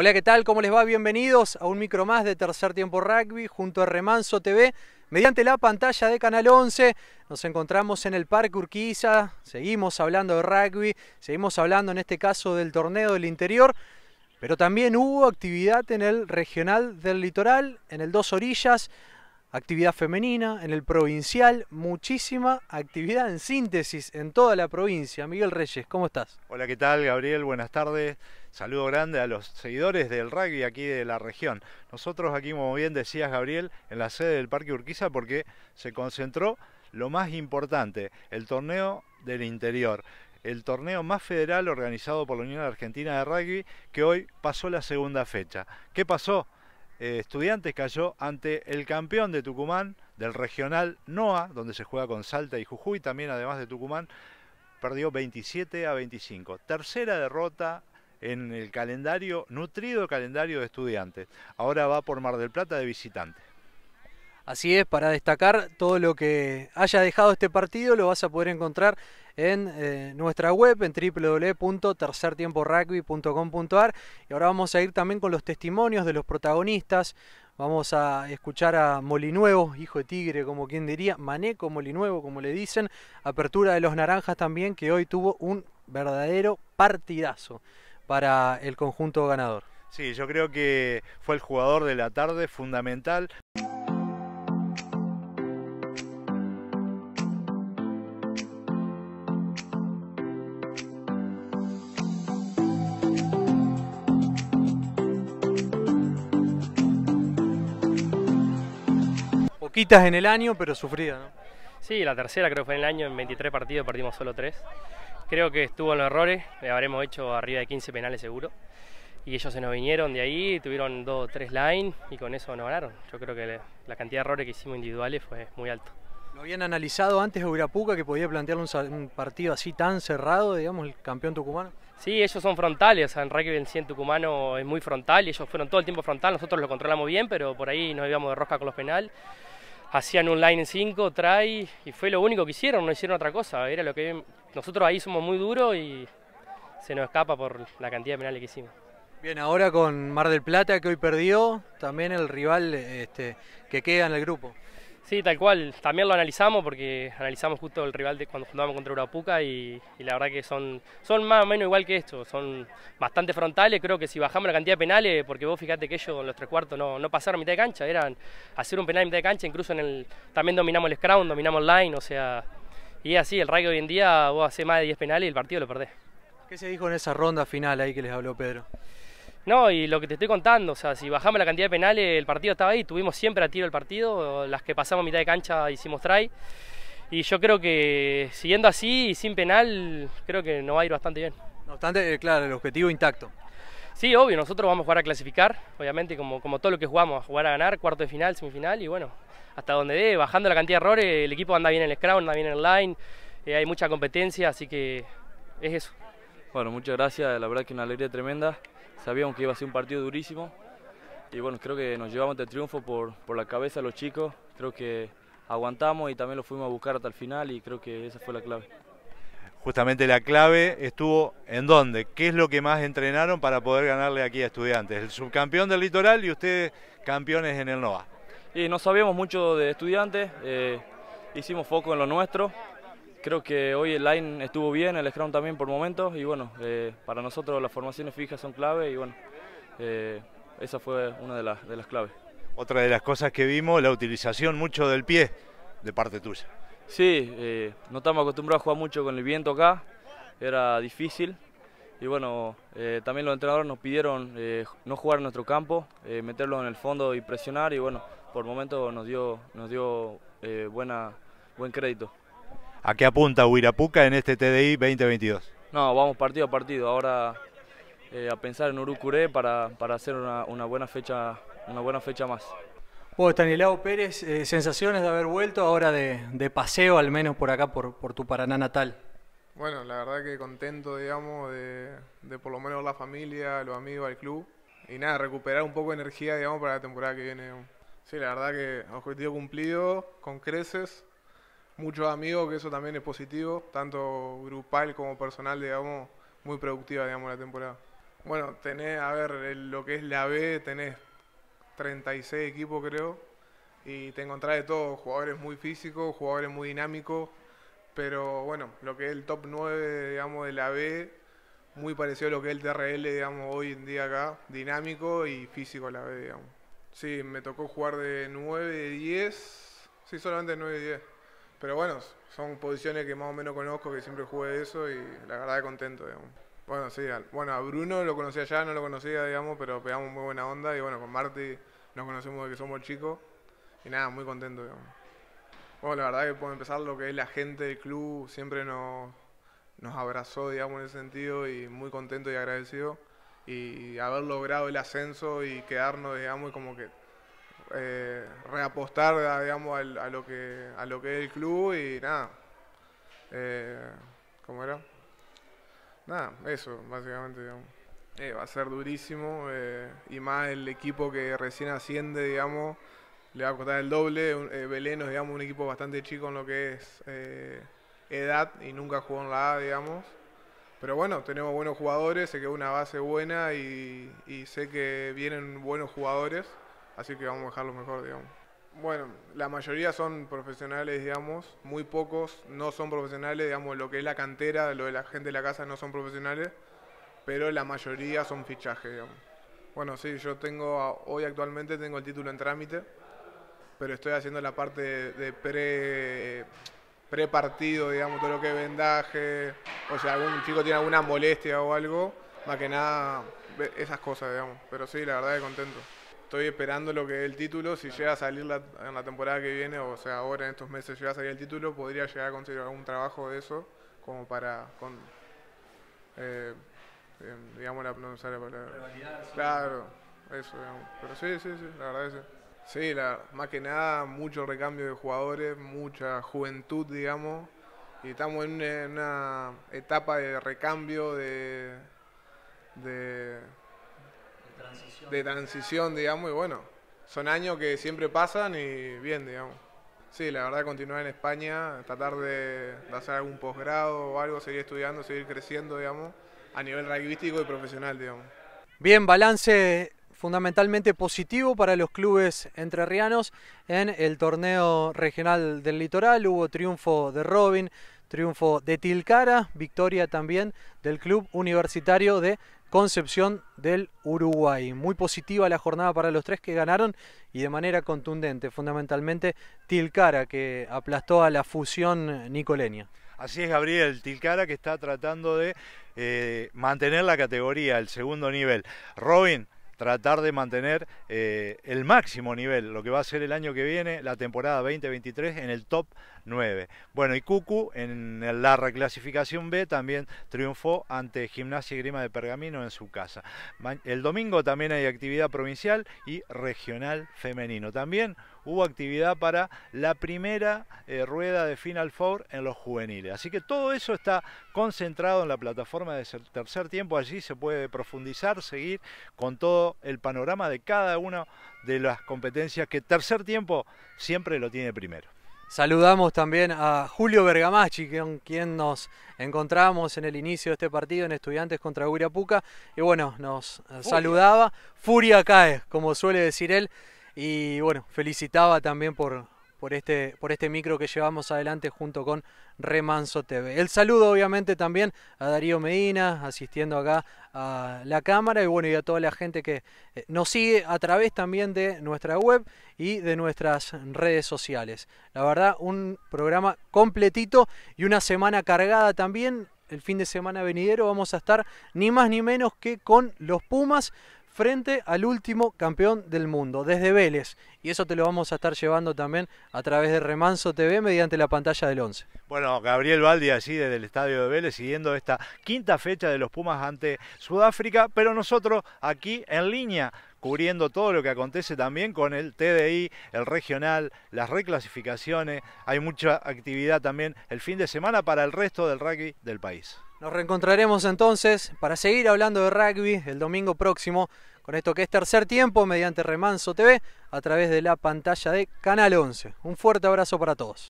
Hola, ¿qué tal? ¿Cómo les va? Bienvenidos a un micro más de Tercer Tiempo Rugby junto a Remanso TV. Mediante la pantalla de Canal 11 nos encontramos en el Parque Urquiza, seguimos hablando de rugby, seguimos hablando en este caso del torneo del interior, pero también hubo actividad en el regional del litoral, en el Dos Orillas, actividad femenina, en el provincial, muchísima actividad en síntesis en toda la provincia. Miguel Reyes, ¿cómo estás? Hola, ¿qué tal Gabriel? Buenas tardes. Saludo grande a los seguidores del rugby aquí de la región. Nosotros aquí, como bien decías Gabriel, en la sede del Parque Urquiza porque se concentró lo más importante, el torneo del interior el torneo más federal organizado por la Unión Argentina de Rugby que hoy pasó la segunda fecha. ¿Qué pasó? Eh, estudiantes cayó ante el campeón de Tucumán del regional NOA, donde se juega con Salta y Jujuy, también además de Tucumán, perdió 27 a 25. Tercera derrota en el calendario, nutrido calendario de estudiantes. Ahora va por Mar del Plata de visitantes. Así es, para destacar todo lo que haya dejado este partido lo vas a poder encontrar en eh, nuestra web en www.tercertiemporugby.com.ar y ahora vamos a ir también con los testimonios de los protagonistas. Vamos a escuchar a Molinuevo, hijo de Tigre, como quien diría, Maneco Molinuevo, como le dicen, apertura de los Naranjas también, que hoy tuvo un verdadero partidazo para el conjunto ganador. Sí, yo creo que fue el jugador de la tarde fundamental. poquitas en el año, pero sufrida, ¿no? Sí, la tercera creo que fue en el año, en 23 partidos perdimos solo 3. Creo que estuvo en los errores, habremos hecho arriba de 15 penales seguro. Y ellos se nos vinieron de ahí, tuvieron 2 3 line y con eso nos ganaron. Yo creo que la cantidad de errores que hicimos individuales fue muy alto. ¿Lo habían analizado antes de Urapuca que podía plantear un, partido así tan cerrado, digamos, el campeón tucumano? Sí, ellos son frontales, o sea, en rugby 100 tucumano es muy frontal y ellos fueron todo el tiempo frontal, nosotros lo controlamos bien, pero por ahí nos íbamos de rosca con los penales hacían un line 5, try, y fue lo único que hicieron, no hicieron otra cosa. Era lo que nosotros ahí somos muy duros y se nos escapa por la cantidad de penales que hicimos. Bien, ahora con Mar del Plata que hoy perdió, también el rival este, que queda en el grupo. Sí, tal cual. También lo analizamos porque analizamos justo el rival de cuando jugábamos contra Urapuca y, la verdad que son, son más o menos igual que esto. Son bastante frontales. Creo que si bajamos la cantidad de penales, porque vos fijate que ellos en los tres cuartos no, no pasaron mitad de cancha, eran hacer un penal en mitad de cancha. Incluso en el también dominamos el scrum, dominamos line, o sea. Y así, el Rayo hoy en día vos haces más de 10 penales y el partido lo perdés. ¿Qué se dijo en esa ronda final ahí que les habló Pedro? No, y lo que te estoy contando, o sea, si bajamos la cantidad de penales, el partido estaba ahí, tuvimos siempre a tiro el partido, las que pasamos mitad de cancha hicimos try. Y yo creo que siguiendo así y sin penal, creo que nos va a ir bastante bien. No obstante, eh, claro, el objetivo intacto. Sí, obvio, nosotros vamos a jugar a clasificar, obviamente, como, todo lo que jugamos, a jugar a ganar, cuarto de final, semifinal, y bueno, hasta donde dé, bajando la cantidad de errores, el equipo anda bien en el scrum, anda bien en el line, eh, hay mucha competencia, así que es eso. Bueno, muchas gracias, la verdad que una alegría tremenda. Sabíamos que iba a ser un partido durísimo y bueno, creo que nos llevamos el este triunfo por, por la cabeza los chicos. Creo que aguantamos y también lo fuimos a buscar hasta el final y creo que esa fue la clave. Justamente la clave estuvo en dónde, qué es lo que más entrenaron para poder ganarle aquí a estudiantes. El subcampeón del litoral y ustedes campeones en el NOA. Y no sabíamos mucho de estudiantes, eh, hicimos foco en lo nuestro, Creo que hoy el line estuvo bien, el scrum también por momentos y bueno, eh, para nosotros las formaciones fijas son clave y bueno, eh, esa fue una de las, claves. Otra de las cosas que vimos, la utilización mucho del pie de parte tuya. Sí, eh, no estamos acostumbrados a jugar mucho con el viento acá, era difícil. Y bueno, también los entrenadores nos pidieron no jugar en nuestro campo, meterlo en el fondo y presionar. Y bueno, por momentos nos dio, nos dio buena, buen crédito. ¿A qué apunta Huirapuca en este TDI 2022? No, vamos partido a partido. Ahora eh, a pensar en Urucuré para, hacer una, buena fecha, una buena fecha más. Bueno, Estanislao Pérez, eh, sensaciones de haber vuelto ahora de, paseo, al menos por acá, por, por tu Paraná natal. Bueno, la verdad que contento, digamos, de, por lo menos la familia, los amigos, el club. Y nada, recuperar un poco de energía, digamos, para la temporada que viene. Sí, la verdad que objetivo cumplido, con creces muchos amigos, que eso también es positivo, tanto grupal como personal, digamos, muy productiva, digamos, la temporada. Bueno, tenés, a ver, lo que es la B, tenés 36 equipos, creo, y te encontrás de todos, jugadores muy físicos, jugadores muy dinámicos, pero bueno, lo que es el top 9, digamos, de la B, muy parecido a lo que es el TRL, digamos, hoy en día acá, dinámico y físico la B, digamos. Sí, me tocó jugar de 9, 10, sí, solamente 9, 10 pero bueno, son posiciones que más o menos conozco, que siempre jugué eso y la verdad contento, digamos. Bueno, sí, bueno, a Bruno lo conocía ya, no lo conocía, digamos, pero pegamos muy buena onda y bueno, con Marty nos conocemos de que somos chicos y nada, muy contento, digamos. Bueno, la verdad que puedo empezar lo que es la gente del club, siempre nos, nos abrazó, digamos, en ese sentido y muy contento y agradecido y haber logrado el ascenso y quedarnos, digamos, y como que eh, reapostar digamos, a, lo que, a lo que es el club y nada. Eh, ¿Cómo era? Nada, eso, básicamente. Eh, va a ser durísimo y más el equipo que recién asciende, digamos, le va a costar el doble. Belén es digamos, un equipo bastante chico en lo que es edad y nunca jugó en la A, digamos. Pero bueno, tenemos buenos jugadores, sé que una base buena y sé que vienen buenos jugadores así que vamos a dejarlo mejor, digamos. Bueno, la mayoría son profesionales, digamos, muy pocos no son profesionales, digamos, lo que es la cantera, lo de la gente de la casa no son profesionales, pero la mayoría son fichajes, digamos. Bueno, sí, yo tengo, hoy actualmente tengo el título en trámite, pero estoy haciendo la parte de, pre pre-partido, digamos, todo lo que es vendaje, o sea, algún chico tiene alguna molestia o algo, más que nada esas cosas, digamos. Pero sí, la verdad estoy contento estoy esperando lo que es el título. Si llega a salir en la temporada que viene, o sea, ahora en estos meses llega a salir el título, podría llegar a conseguir algún trabajo de eso, como para. Con, eh, em, digamos, la, la palabra. Claro, eso, Pero sí, sí, sí, la verdad es sí. Sí, más que nada, mucho recambio de jugadores, mucha juventud, digamos. Y estamos en una, en una etapa de recambio, de, de de transición, digamos, y bueno, son años que siempre pasan y bien, digamos. Sí, la verdad, continuar en España, tratar de, hacer algún posgrado o algo, seguir estudiando, seguir creciendo, digamos, a nivel rugbyístico y profesional, digamos. Bien, balance fundamentalmente positivo para los clubes entrerrianos en el torneo regional del litoral. Hubo triunfo de Robin, Triunfo de Tilcara, victoria también del Club Universitario de Concepción del Uruguay. Muy positiva la jornada para los tres que ganaron y de manera contundente, fundamentalmente Tilcara, que aplastó a la fusión nicoleña. Así es, Gabriel, Tilcara que está tratando de eh, mantener la categoría, el segundo nivel. Robin, tratar de mantener eh, el máximo nivel, lo que va a ser el año que viene, la temporada 2023, en el top 9. Bueno, y Cucu en la reclasificación B también triunfó ante Gimnasia y Grima de Pergamino en su casa. El domingo también hay actividad provincial y regional femenino. También hubo actividad para la primera eh, rueda de Final Four en los juveniles. Así que todo eso está concentrado en la plataforma de tercer tiempo. Allí se puede profundizar, seguir con todo el panorama de cada una de las competencias que tercer tiempo siempre lo tiene primero. Saludamos también a Julio Bergamachi, con quien nos encontramos en el inicio de este partido en Estudiantes contra Guirapuca. Y bueno, nos eh, saludaba. Furia cae, como suele decir él. Y bueno, felicitaba también por, por, este, por este micro que llevamos adelante junto con Remanso TV. El saludo obviamente también a Darío Medina, asistiendo acá a la cámara y bueno, y a toda la gente que eh, nos sigue a través también de nuestra web y de nuestras redes sociales. La verdad, un programa completito y una semana cargada también. El fin de semana venidero vamos a estar ni más ni menos que con los Pumas frente al último campeón del mundo, desde Vélez. Y eso te lo vamos a estar llevando también a través de Remanso TV mediante la pantalla del 11. Bueno, Gabriel Valdi así desde el Estadio de Vélez siguiendo esta quinta fecha de los Pumas ante Sudáfrica, pero nosotros aquí en línea cubriendo todo lo que acontece también con el TDI, el regional, las reclasificaciones, hay mucha actividad también el fin de semana para el resto del rugby del país. Nos reencontraremos entonces para seguir hablando de rugby el domingo próximo con esto que es tercer tiempo mediante Remanso TV a través de la pantalla de Canal 11. Un fuerte abrazo para todos.